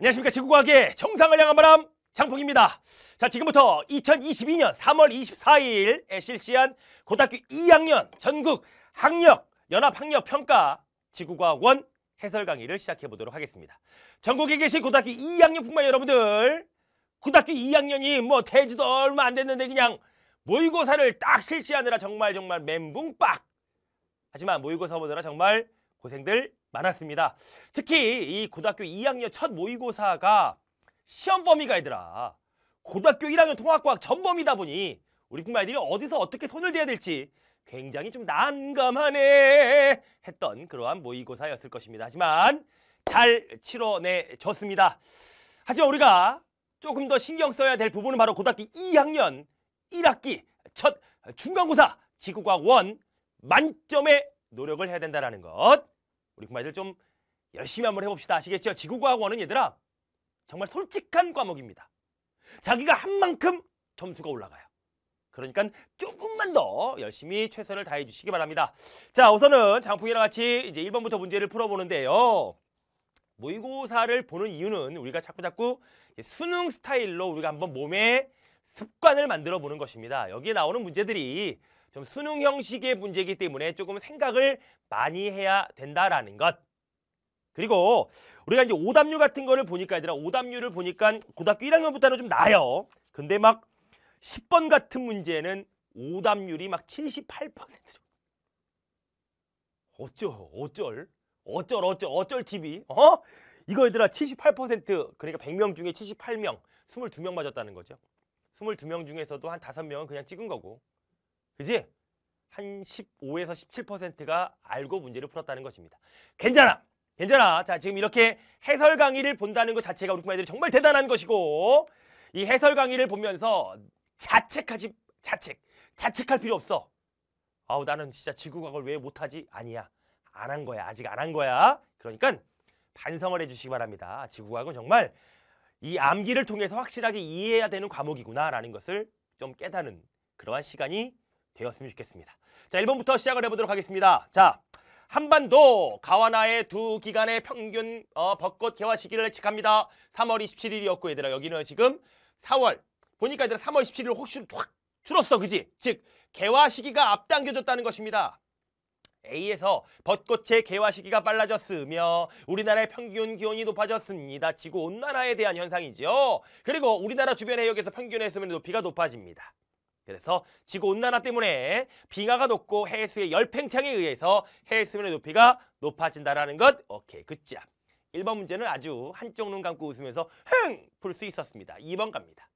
안녕하십니까 지구과학의 정상을 향한 바람 장풍입니다 자 지금부터 2022년 3월 24일에 실시한 고등학교 2학년 전국 학력 연합학력평가 지구과학원 해설 강의를 시작해 보도록 하겠습니다 전국에 계신 고등학교 2학년 분만 여러분들 고등학교 2학년이 뭐 대지도 얼마 안 됐는데 그냥 모의고사를 딱 실시하느라 정말 정말 멘붕 빡 하지만 모의고사 보느라 정말 고생들 많았습니다. 특히 이 고등학교 2학년 첫 모의고사가 시험 범위가 얘들아 고등학교 1학년 통합과학 전범이다 보니 우리 국민 아이들이 어디서 어떻게 손을 대야 될지 굉장히 좀 난감하네 했던 그러한 모의고사였을 것입니다. 하지만 잘 치러내줬습니다. 하지만 우리가 조금 더 신경 써야 될 부분은 바로 고등학교 2학년 1학기 첫 중간고사 지구과학 1 만점의 노력을 해야 된다는 것. 우리 군마들좀 그 열심히 한번 해봅시다. 아시겠죠? 지구과학원은 얘들아 정말 솔직한 과목입니다. 자기가 한 만큼 점수가 올라가요. 그러니까 조금만 더 열심히 최선을 다해 주시기 바랍니다. 자, 우선은 장풍이랑 같이 이제 1번부터 문제를 풀어보는데요. 모의고사를 보는 이유는 우리가 자꾸 자꾸 수능 스타일로 우리가 한번 몸에 습관을 만들어 보는 것입니다. 여기에 나오는 문제들이 좀 수능 형식의 문제이기 때문에 조금 생각을 많이 해야 된다라는 것. 그리고 우리가 이제 오답률 같은 거를 보니까 얘들아 오답률을 보니까 고등학교 1학년부터는 좀 나아요. 근데 막 10번 같은 문제는 오답률이 막78% 어쩔 어쩔 어쩔 어쩔 어쩔 TV 어? 이거 얘들아 78% 그러니까 100명 중에 78명 22명 맞았다는 거죠. 22명 중에서도 한 5명은 그냥 찍은 거고 그지? 한 15에서 17%가 알고 문제를 풀었다는 것입니다. 괜찮아. 괜찮아. 자, 지금 이렇게 해설 강의를 본다는 것 자체가 우리 부모님들이 정말 대단한 것이고 이 해설 강의를 보면서 자책하지 자책. 자책할 필요 없어. 아우 나는 진짜 지구과학을 왜 못하지? 아니야. 안 한 거야. 아직 안 한 거야. 그러니까 반성을 해주시기 바랍니다. 지구과학은 정말 이 암기를 통해서 확실하게 이해해야 되는 과목이구나라는 것을 좀 깨닫는 그러한 시간이 되었으면 좋겠습니다. 자, 1번부터 시작을 해보도록 하겠습니다. 자, 한반도 가와나의 두 기간의 평균 어, 벚꽃 개화 시기를 예측합니다. 3월 27일이었고 얘들아 여기는 지금 4월 보니까 얘들아 3월 1 7일 혹시 확 줄었어 그지? 즉 개화 시기가 앞당겨졌다는 것입니다. A에서 벚꽃의 개화 시기가 빨라졌으며 우리나라의 평균 기온이 높아졌습니다. 지구 온난화에 대한 현상이지요. 그리고 우리나라 주변 해역에서 평균 해수면 높이가 높아집니다. 그래서 지구온난화 때문에 빙하가 녹고 해수의 열팽창에 의해서 해수면의 높이가 높아진다라는 것. 오케이, 굿잡. 1번 문제는 아주 한쪽 눈 감고 웃으면서 흥! 풀 수 있었습니다. 2번 갑니다.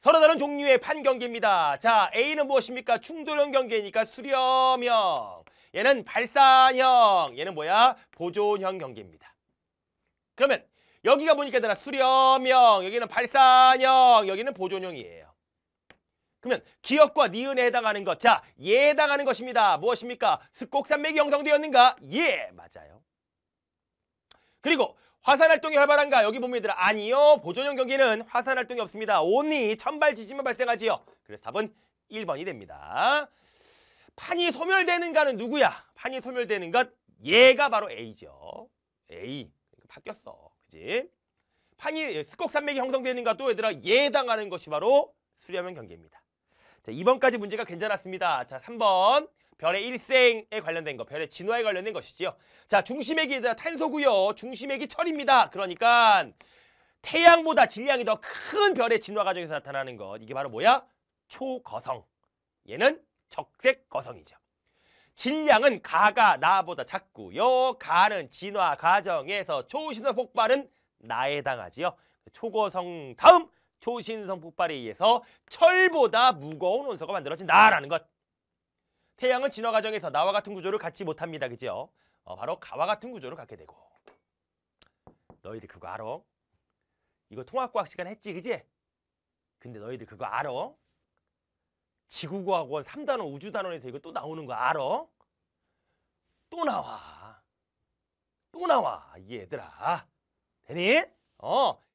서로 다른 종류의 판경계입니다. 자, A는 무엇입니까? 충돌형 경계니까 수렴형. 얘는 발산형. 얘는 뭐야? 보존형 경계입니다. 그러면 여기가 보니까 되 수렴형, 여기는 발산형, 여기는 보존형이에요. 그러면 기억과 니은에 네 해당하는 것. 자, 예에 해당하는 것입니다. 무엇입니까? 습곡산맥이 형성되었는가? 예, 맞아요. 그리고 화산활동이 활발한가? 여기 봅니다. 아니요. 보존형 경기는 화산활동이 없습니다. 온니 천발지진만 발생하지요. 그래서 답은 1번이 됩니다. 판이 소멸되는가는 누구야? 판이 소멸되는 것 얘가 바로 A죠. A. 그러니까 바뀌었어. 그지? 판이 스곡산맥이 형성되는 가또 얘들아 예당하는 것이 바로 수렴형 경계입니다. 자, 2번까지 문제가 괜찮았습니다. 자, 3번. 별의 일생에 관련된 거, 별의 진화에 관련된 것이지요. 자, 중심액이 얘들 탄소고요. 중심액이 철입니다. 그러니까 태양보다 질량이 더 큰 별의 진화 과정에서 나타나는 것. 이게 바로 뭐야? 초거성. 얘는 적색 거성이죠. 질량은 가가 나보다 작고요. 가는 진화 과정에서 초신화 폭발은 나에 해당하지요. 초거성 다음 초신성 폭발에 의해서 철보다 무거운 원소가 만들어진다라는 것. 태양은 진화 과정에서 나와 같은 구조를 갖지 못합니다. 그죠? 어, 바로 가와 같은 구조를 갖게 되고. 너희들 그거 알아? 이거 통합과학 시간 했지, 그지? 근데 너희들 그거 알아? 지구과학원 3단원 우주단원에서 이거 또 나오는 거 알아? 또 나와. 또 나와. 얘들아. 되니? 어,